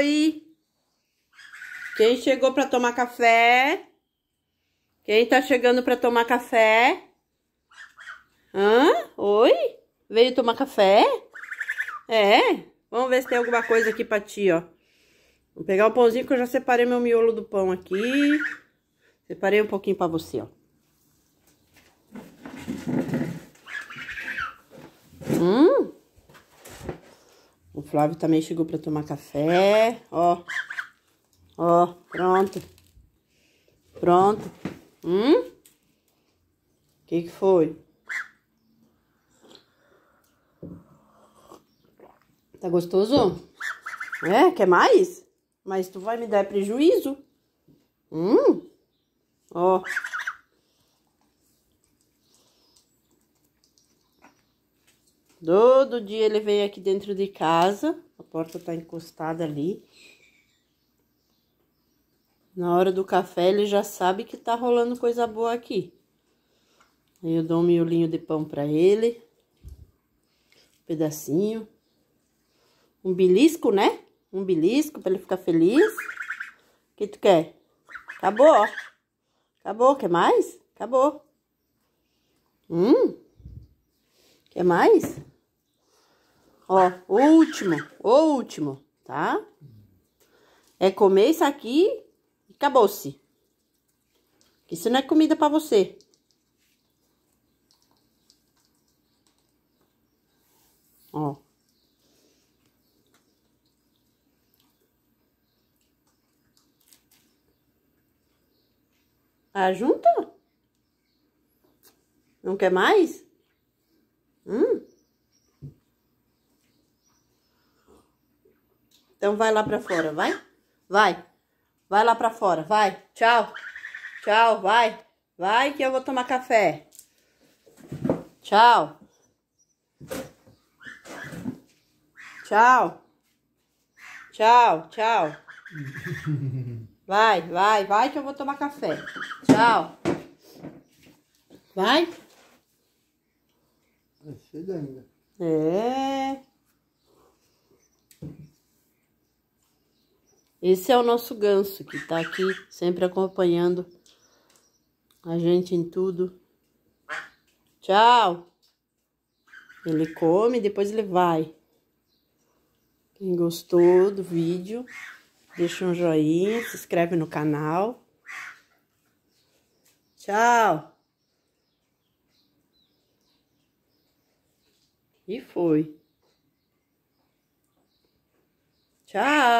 Oi! Quem chegou para tomar café? Quem tá chegando para tomar café? Hã? Oi? Veio tomar café? É? Vamos ver se tem alguma coisa aqui para ti, ó. Vou pegar o pãozinho que eu já separei meu miolo do pão aqui. Separei um pouquinho para você, ó. Flávio também chegou para tomar café. Ó. Ó, pronto. Pronto. Hum? O que, que foi? Tá gostoso? É? Quer mais? Mas tu vai me dar prejuízo? Hum? Ó. Todo dia ele vem aqui dentro de casa, a porta tá encostada ali. Na hora do café ele já sabe que tá rolando coisa boa aqui. Aí eu dou um miolinho de pão para ele. Um pedacinho. Um belisco, né? Um belisco para ele ficar feliz. O que tu quer? Acabou, ó. Acabou, quer mais? Acabou. Hum? Quer mais? Ó, o último, o último, tá? É comer isso aqui e acabou-se. Isso não é comida pra você. Ó. Ajunta. Tá não quer mais? Então vai lá para fora, vai. Vai. Vai lá para fora, vai. Tchau. Tchau, vai. Vai que eu vou tomar café. Tchau. Tchau. Tchau, tchau. Vai, vai, vai que eu vou tomar café. Tchau. Vai. é cedo ainda. É. Esse é o nosso ganso, que tá aqui sempre acompanhando a gente em tudo. Tchau! Ele come, depois ele vai. Quem gostou do vídeo, deixa um joinha, se inscreve no canal. Tchau! E foi. Tchau!